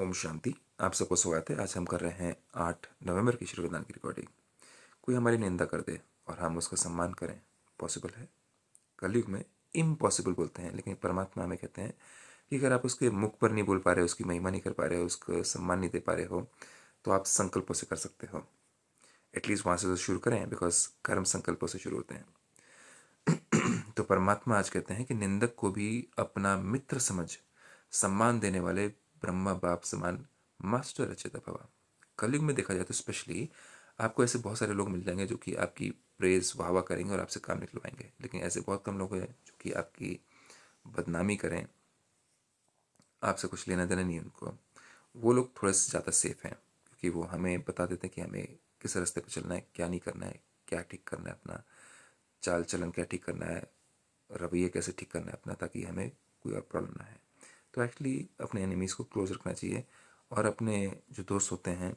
ओम शांति आप सबको स्वागत है आज हम कर रहे हैं आठ नवंबर की श्रीगदान की रिकॉर्डिंग कोई हमारी निंदा कर दे और हम उसका सम्मान करें पॉसिबल है कलयुग में इम्पॉसिबल बोलते हैं लेकिन परमात्मा हमें कहते हैं कि अगर आप उसके मुख पर नहीं बोल पा रहे हो उसकी महिमा नहीं कर पा रहे हो उसको सम्मान नहीं दे पा रहे हो तो आप संकल्पों से कर सकते हो एटलीस्ट वहाँ से तो शुरू करें बिकॉज कर्म संकल्पों से शुरू होते हैं तो परमात्मा आज कहते हैं कि निंदक को भी अपना मित्र समझ सम्मान देने वाले ब्रह्मा बाप समान मास्टर रचित भवा कलयुग में देखा जाए तो स्पेशली आपको ऐसे बहुत सारे लोग मिल जाएंगे जो कि आपकी प्रेज वाहवा करेंगे और आपसे काम निकलवाएंगे लेकिन ऐसे बहुत कम लोग हैं जो कि आपकी बदनामी करें आपसे कुछ लेना देना नहीं उनको वो लोग थोड़े से ज़्यादा सेफ हैं क्योंकि वो हमें बता देते हैं कि हमें किस रास्ते पर चलना है क्या नहीं करना है क्या ठीक करना है अपना चाल चलन क्या ठीक करना है रवैया कैसे ठीक करना है अपना ताकि हमें कोई और प्रॉब्लम ना है तो एक्चुअली अपने एनिमीज़ को क्लोज रखना चाहिए और अपने जो दोस्त होते हैं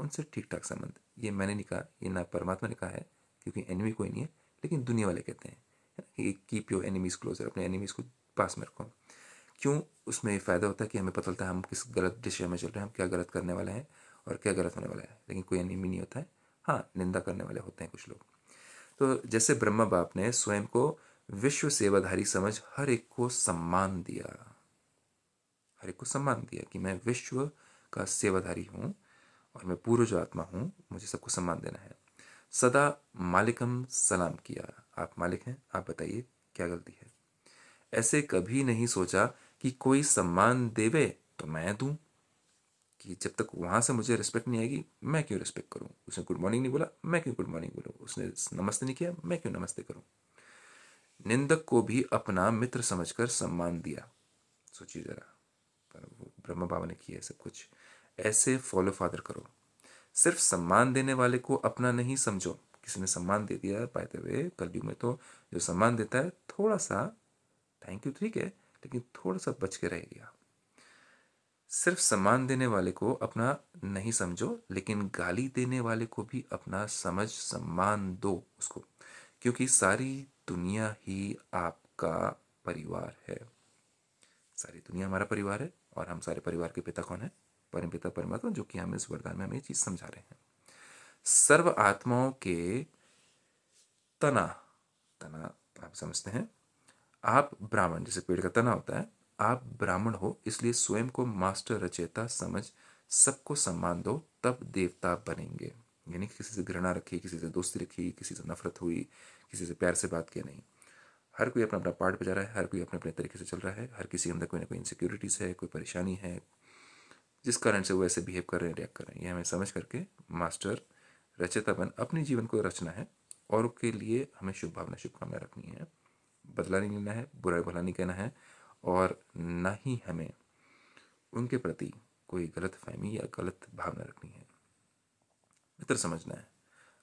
उनसे ठीक ठाक संबंध ये मैंने नहीं कहा ये ना परमात्मा ने कहा है क्योंकि एनिमी कोई नहीं है लेकिन दुनिया वाले कहते हैं है ना कि कीप योर एनिमीज़ क्लोजर अपने एनिमीज़ को पास में रखो क्यों उसमें फ़ायदा होता है कि हमें पता चलता है हम किस गलत दिशा में चल रहे हैं हम क्या गलत करने वाले हैं और क्या गलत होने वाला है लेकिन कोई एनिमी नहीं होता है हाँ निंदा करने वाले होते हैं कुछ लोग तो जैसे ब्रह्मा बाप ने स्वयं को विश्व सेवाधारी समझ हर एक को सम्मान दिया हर एक को सम्मान दिया कि मैं विश्व का सेवाधारी हूँ और मैं पूर्व जो आत्मा हूँ मुझे सबको सम्मान देना है सदा मालिकम सलाम किया आप मालिक हैं आप बताइए क्या गलती है ऐसे कभी नहीं सोचा कि कोई सम्मान देवे तो मैं दूं कि जब तक वहाँ से मुझे रिस्पेक्ट नहीं आएगी मैं क्यों रिस्पेक्ट करूं उसने गुड मॉर्निंग नहीं बोला मैं क्यों गुड मॉर्निंग बोलूं उसने नमस्ते नहीं किया मैं क्यों नमस्ते करूं निंदक को भी अपना मित्र समझकर सम्मान दिया सोचिए ज़रा ब्रह्म बाबा ने किया है सब कुछ ऐसे फॉलो फादर करो सिर्फ सम्मान देने वाले को अपना नहीं समझो किसी ने सम्मान दे दिया पाए द वे कलयुग में तो जो सम्मान देता है थोड़ा सा थैंक यू ठीक है लेकिन थोड़ा सा बच के रह गया सिर्फ सम्मान देने वाले को अपना नहीं समझो लेकिन गाली देने वाले को भी अपना समझ सम्मान दो उसको क्योंकि सारी दुनिया ही आपका परिवार है सारी दुनिया हमारा परिवार है और हम सारे परिवार के पिता कौन है परम पिता परमात्मा जो कि हम इस वरदान में हमें ये चीज़ समझा रहे हैं सर्व आत्माओं के तना तना आप समझते हैं आप ब्राह्मण जैसे पेड़ का तना होता है आप ब्राह्मण हो इसलिए स्वयं को मास्टर रचेता समझ सबको सम्मान दो तब देवता बनेंगे यानी किसी से घृणा रखी किसी से दोस्ती रखी किसी से नफरत हुई किसी से प्यार से बात किया नहीं हर कोई अपना अपना पार्ट बजा रहा है हर कोई अपने अपने तरीके से चल रहा है हर किसी अंदर कोई ना कोई इनसिक्योरिटीज़ है कोई परेशानी है जिस कारण से वो ऐसे बिहेव कर रहे हैं रिएक्ट कर रहे हैं ये हमें समझ करके मास्टर रचयतापन अपने जीवन को रचना है और के लिए हमें शुभ भावना शुभकामनाएं रखनी है बदला नहीं लेना है बुरा भला नहीं कहना है और ना ही हमें उनके प्रति कोई गलत फहमी या गलत भावना रखनी है मित्र समझना है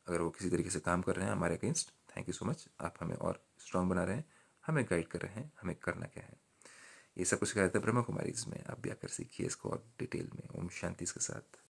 अगर वो किसी तरीके से काम कर रहे हैं हमारे against thank you so much आप हमें और स्ट्रांग बना रहे हैं हमें गाइड कर रहे हैं हमें करना क्या है ये सब कुछ सिखाया था ब्रह्मा कुमारी इसमें आप भी आकर सीखिए इसको और डिटेल में ओम शांति इसके साथ